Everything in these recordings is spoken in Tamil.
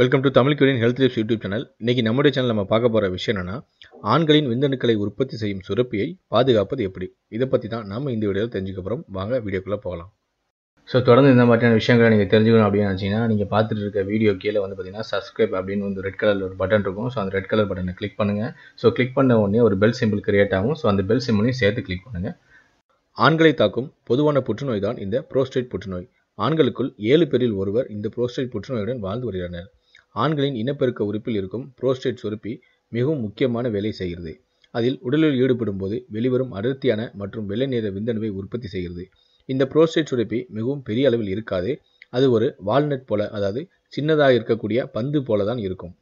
வெல்கம் டு தமிழ் கியூரியன் ஹெல்த் டிப்ஸ் யூடியூப் சேனல் இன்றைக்கி நம்முடைய சேனல் நம்ம பார்க்க போகிற விஷயம் என்னென்னா ஆண்களின் விந்தணுக்களை உற்பத்தி செய்யும் சுரப்பியை பாதுகாப்பது எப்படி இதை பற்றி தான் நம்ம இந்த வீடியோவில் தெரிஞ்சுக்க போகிறோம் வாங்க வீடியோக்குள்ளே போகலாம் ஸோ தொடர்ந்து இந்த மாதிரியான விஷயங்களை நீங்கள் தெரிஞ்சுக்கணும் அப்படின்னு நினச்சிங்கன்னா நீங்கள் பார்த்துட்டு இருக்க வீடியோ கீழே வந்து பார்த்தீங்கன்னா சப்ஸ்கிரைப் அப்படின்னு வந்து ரெட் கலர் ஒரு பட்டன் இருக்கும் ஸோ அந்த ரெட் கலர் பட்டனை கிளிக் பண்ணுங்கள் ஸோ கிளிக் பண்ண உடனே ஒரு பெல் சிம்பிள் கிரியேட் ஆகும் ஸோ அந்த பெல் சிம்பிளையும் சேர்த்து கிளிக் பண்ணுங்கள் ஆண்களை தாக்கும் பொதுவான புற்றுநோய் தான் இந்த புரோஸ்டேட் புற்றுநோய் ஆண்களுக்குள் ஏழு பேரில் ஒருவர் இந்த புரோஸ்டேட் புற்றுநோயுடன் வாழ்ந்து வருகிறனர் ஆண்களின் இனப்பெருக்க உறுப்பில் இருக்கும் புரோஸ்டேட் சுரப்பி மிகவும் முக்கியமான வேலை செய்கிறது அதில் உடலில் ஈடுபடும் போது வெளிவரும் அடர்த்தியான மற்றும் வெள்ளை நிற விந்தணுவை உற்பத்தி செய்கிறது இந்த புரோஸ்டேட் சுரப்பி மிகவும் பெரிய அளவில் இருக்காது அது ஒரு வால்நட் போல அதாவது சின்னதாக இருக்கக்கூடிய பந்து போல தான் இருக்கும்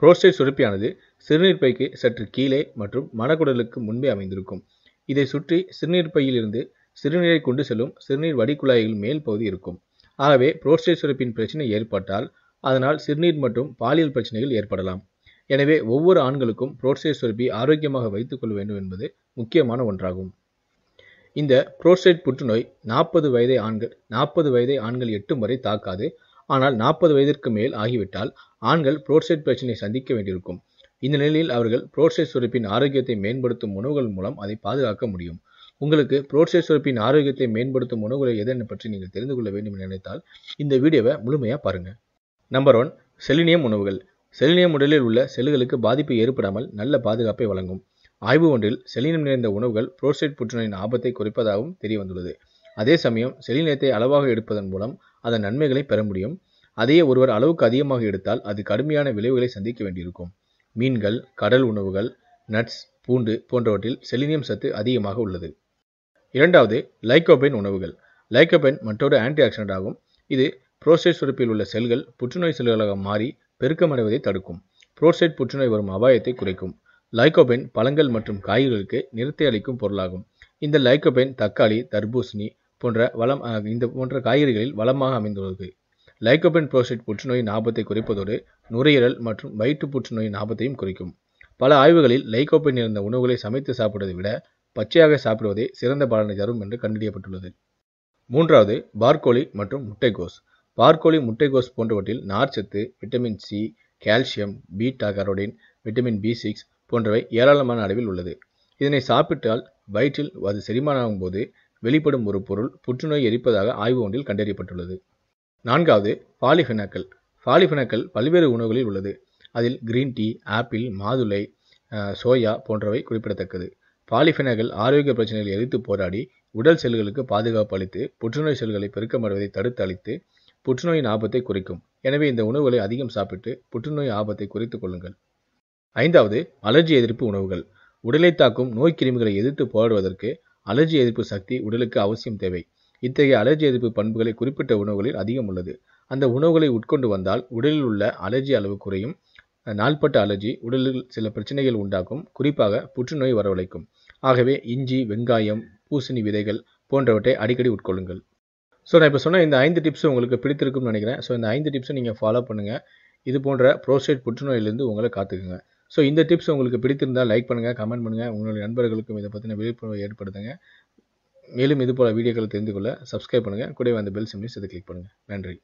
புரோஸ்டேட் சுரப்பியானது சிறுநீர் பைக்கு சற்று கீழே மற்றும் மனக்குடலுக்கு முன்பே அமைந்திருக்கும் இதை சுற்றி சிறுநீர் இருந்து சிறுநீரை கொண்டு செல்லும் சிறுநீர் வடிக்குழாய்கள் மேல் பகுதி இருக்கும் ஆகவே புரோஸ்டேட் சுரப்பின் பிரச்சனை ஏற்பட்டால் அதனால் சிறுநீர் மற்றும் பாலியல் பிரச்சனைகள் ஏற்படலாம் எனவே ஒவ்வொரு ஆண்களுக்கும் புரோஸ்டேட் சுரப்பி ஆரோக்கியமாக வைத்துக்கொள்ள வேண்டும் என்பது முக்கியமான ஒன்றாகும் இந்த புரோஸ்டேட் புற்றுநோய் நாற்பது வயதை ஆண்கள் நாற்பது வயதை ஆண்கள் எட்டும் வரை தாக்காது ஆனால் நாற்பது வயதிற்கு மேல் ஆகிவிட்டால் ஆண்கள் புரோஸ்டேட் பிரச்சனையை சந்திக்க வேண்டியிருக்கும் இந்த நிலையில் அவர்கள் புரோஸ்டேட் சுரப்பின் ஆரோக்கியத்தை மேம்படுத்தும் உணவுகள் மூலம் அதை பாதுகாக்க முடியும் உங்களுக்கு புரோஸ்டேட் சுரப்பின் ஆரோக்கியத்தை மேம்படுத்தும் உணவுகளை எதனை பற்றி நீங்கள் தெரிந்து கொள்ள வேண்டும் என நினைத்தால் இந்த வீடியோவை முழுமையாக பாருங்கள் நம்பர் ஒன் செலினியம் உணவுகள் செலினியம் உடலில் உள்ள செல்களுக்கு பாதிப்பை ஏற்படாமல் நல்ல பாதுகாப்பை வழங்கும் ஆய்வு ஒன்றில் செலினியம் நிறைந்த உணவுகள் புரோஸ்டேட் புற்றுநோயின் ஆபத்தை குறைப்பதாகவும் தெரிய வந்துள்ளது அதே சமயம் செலினியத்தை அளவாக எடுப்பதன் மூலம் அதன் நன்மைகளை பெற முடியும் அதையே ஒருவர் அளவுக்கு அதிகமாக எடுத்தால் அது கடுமையான விளைவுகளை சந்திக்க வேண்டியிருக்கும் மீன்கள் கடல் உணவுகள் நட்ஸ் பூண்டு போன்றவற்றில் செலினியம் சத்து அதிகமாக உள்ளது இரண்டாவது லைக்கோபைன் உணவுகள் லைக்கோபைன் மற்றொரு ஆன்டி ஆக்சிடென்ட் ஆகும் இது புரோஸ்டேட் சுரப்பில் உள்ள செல்கள் புற்றுநோய் செல்களாக மாறி பெருக்கமடைவதை தடுக்கும் புரோஸ்டேட் புற்றுநோய் வரும் அபாயத்தை குறைக்கும் லைகோபென் பழங்கள் மற்றும் காய்கறிகளுக்கு நிறுத்தி அளிக்கும் பொருளாகும் இந்த லைகோபென் தக்காளி தர்பூசணி போன்ற வளம் இந்த போன்ற காய்கறிகளில் வளமாக அமைந்துள்ளது லைகோபென் புரோஸ்டேட் புற்றுநோயின் ஆபத்தை குறைப்பதோடு நுரையீரல் மற்றும் வயிற்று புற்றுநோயின் ஆபத்தையும் குறைக்கும் பல ஆய்வுகளில் லைகோபென் இருந்த உணவுகளை சமைத்து சாப்பிடுவதை விட பச்சையாக சாப்பிடுவதே சிறந்த பலனை தரும் என்று கண்டறியப்பட்டுள்ளது மூன்றாவது பார்கோலி மற்றும் முட்டைகோஸ் பார்க்கோழி முட்டைகோஸ் போன்றவற்றில் நார்ச்சத்து vitamin C calcium beta carotene vitamin B six போன்றவை ஏராளமான அளவில் உள்ளது இதனை சாப்பிட்டால் வயிற்றில் அது செரிமானாகும் போது வெளிப்படும் ஒரு பொருள் புற்றுநோய் எரிப்பதாக ஆய்வு ஒன்றில் கண்டறியப்பட்டுள்ளது நான்காவது பாலிஃபினாக்கள் பாலிஃபினாக்கள் பல்வேறு உணவுகளில் உள்ளது அதில் கிரீன் டீ ஆப்பிள் மாதுளை சோயா போன்றவை குறிப்பிடத்தக்கது பாலிஃபினாக்கள் ஆரோக்கிய பிரச்சனைகளை எதிர்த்து போராடி உடல் செல்களுக்கு பாதுகாப்பு அளித்து புற்றுநோய் செல்களை பெருக்கமடைவதை தடுத்து அளித்து புற்றுநோயின் ஆபத்தை குறைக்கும் எனவே இந்த உணவுகளை அதிகம் சாப்பிட்டு புற்றுநோய் ஆபத்தை குறைத்துக் கொள்ளுங்கள் ஐந்தாவது அலர்ஜி எதிர்ப்பு உணவுகள் உடலை தாக்கும் நோய் கிருமிகளை எதிர்த்து போராடுவதற்கு அலர்ஜி எதிர்ப்பு சக்தி உடலுக்கு அவசியம் தேவை இத்தகைய அலர்ஜி எதிர்ப்பு பண்புகளை குறிப்பிட்ட உணவுகளில் அதிகம் உள்ளது அந்த உணவுகளை உட்கொண்டு வந்தால் உடலில் உள்ள அலர்ஜி அளவு குறையும் நாள்பட்ட அலர்ஜி உடலில் சில பிரச்சனைகள் உண்டாக்கும் குறிப்பாக புற்றுநோய் வரவழைக்கும் ஆகவே இஞ்சி வெங்காயம் பூசணி விதைகள் போன்றவற்றை அடிக்கடி உட்கொள்ளுங்கள் ஸோ நான் இப்போ சொன்ன இந்த ஐந்து டிப்ஸும் உங்களுக்கு பிடித்திருக்கும்னு நினைக்கிறேன் ஸோ இந்த ஐந்து டிப்ஸை நீங்கள் ஃபாலோ பண்ணுங்கள் இது போன்ற ப்ரோஸ்டேட் புற்றுநோயிலிருந்து உங்களை காத்துக்குங்க ஸோ இந்த டிப்ஸ் உங்களுக்கு பிடித்திருந்தால் லைக் பண்ணுங்கள் கமெண்ட் பண்ணுங்கள் உங்களுடைய நண்பர்களுக்கும் இதை பற்றின விழிப்புணர்வை ஏற்படுத்துங்க மேலும் இது போல் வீடியோக்களை தெரிந்து கொள்ள சப்ஸ்கிரைப் பண்ணுங்கள் கூடவே அந்த பெல் சிம்னிஸ் இதை கிளிக் பண்ணுங்கள் நன்றி